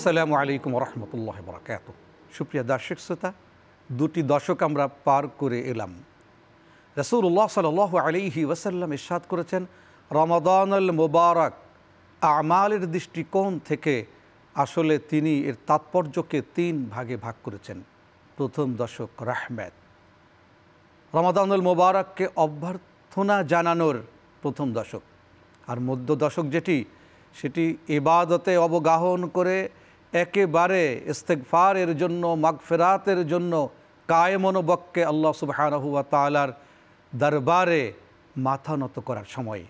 আসসালামু আলাইকুম রহমতুল্লাহ বরাকাত সুপ্রিয় দর্শক শ্রোতা দুটি দশক আমরা পার করে এলাম রসুল্লাহ সাল আলিহি ওয়াসাল্লাম ইসাদ করেছেন রমাদানুল মুবারক আমালের দৃষ্টিকোণ থেকে আসলে তিনি এর তাৎপর্যকে তিন ভাগে ভাগ করেছেন প্রথম দশক রাহমেদ রমাদানুল মোবারককে অভ্যর্থনা জানানোর প্রথম দশক আর মধ্য দশক যেটি সেটি এবাদতে অবগাহন করে একেবারে ইস্তেকফারের জন্য মাগফেরাতের জন্য কায়েমনোবক্কে আল্লাহ সুবাহানহুয়া তালার দরবারে মাথা নত করার সময়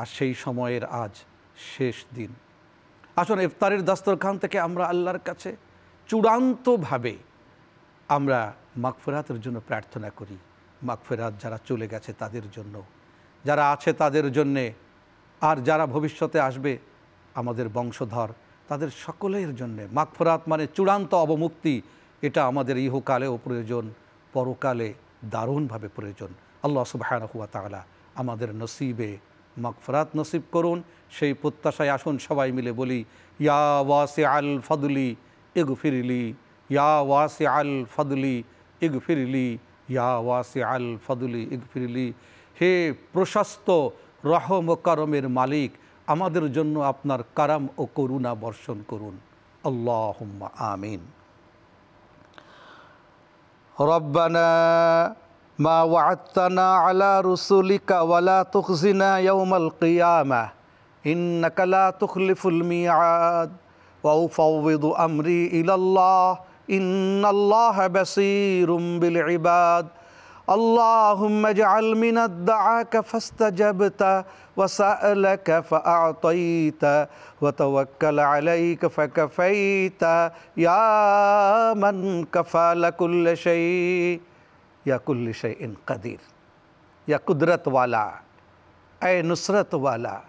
আর সেই সময়ের আজ শেষ দিন আসলে ইফতারের দাস্তরখান থেকে আমরা আল্লাহর কাছে চূড়ান্তভাবে আমরা মাগফেরাতের জন্য প্রার্থনা করি মাগফেরাত যারা চলে গেছে তাদের জন্য যারা আছে তাদের জন্যে আর যারা ভবিষ্যতে আসবে আমাদের বংশধর তাদের সকলের জন্যে মাগফরাত মানে চূড়ান্ত অবমুক্তি এটা আমাদের ইহকালেও প্রয়োজন পরকালে দারুণভাবে প্রয়োজন আল্লাহ সুবাহান হুয়া তালা আমাদের নসিবে মাকফরাত নসিব করুন সেই প্রত্যাশায় আসুন সবাই মিলে বলি ইয়া ওয়াসে আল ফদলি এগু ফিরিলি ইয়া ওয়াসে আল ফদলি এগ ফিরিলি ইয়া ওয়াসে আল ফদলি এগ ফিরিলি হে প্রশস্ত রহম করমের মালিক আমাদের জন্য আপনার কারাম ও করুণা বর্ষণ করুন আল্লাহ আমিন ربنا ما وعدتنا على رسلك ولا تخزنا يوم القيامة إنك لا تخلف الميعاد وأفوض أمري إلى الله إن الله بصير بالعباد اللهم اجعل من الدعاك فاستجبت وسألك فأعطيت وتوكل عليك فكفيت يا من كفى كل شيء يا كل شيء قدير يا قدرة والا أي نصرة والا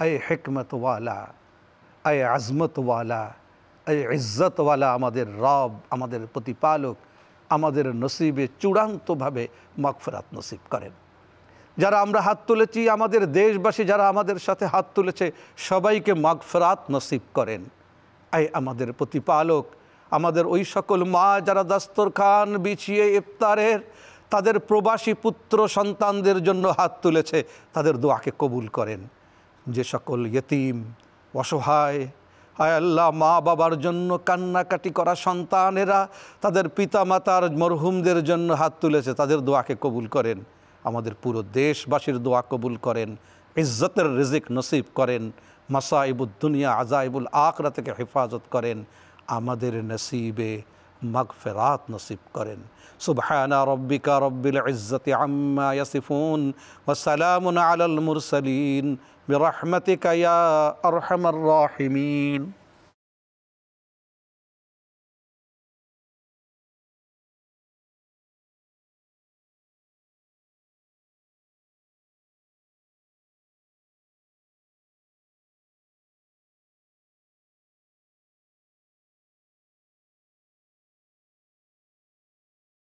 أي حكمة والا أي عظمت والا عزة ইজ্জতওয়ালা أمدر راب أمدر প্রতিপালক আমাদের নসিবে চূড়ান্তভাবে মকফরাত নসিব করেন যারা আমরা হাত তুলেছি আমাদের দেশবাসী যারা আমাদের সাথে হাত তুলেছে সবাইকে মগফরাত নসিব করেন আয় আমাদের প্রতিপালক আমাদের ওই সকল মা যারা দাস্তরখান বিছিয়ে ইফতারের তাদের প্রবাসী পুত্র সন্তানদের জন্য হাত তুলেছে তাদের দোয়াকে কবুল করেন যে সকল ইতিম অসহায় আয় আল্লাহ মা বাবার জন্য কান্নাকাটি করা সন্তানেরা তাদের পিতা মাতার মরহুমদের জন্য হাত তুলেছে তাদের দোয়াকে কবুল করেন আমাদের পুরো দেশবাসীর দোয়া কবুল করেন ইজ্জতের রিজিক নসিব করেন মাসাইবুদ্দুনিয়া আজাইবুল আখরা থেকে হেফাজত করেন আমাদের নসিবে مغفرات نصيب کریں سبحان ربك رب العزة عما يصفون وسلام على المرسلين برحمتك يا ارحم الراحمين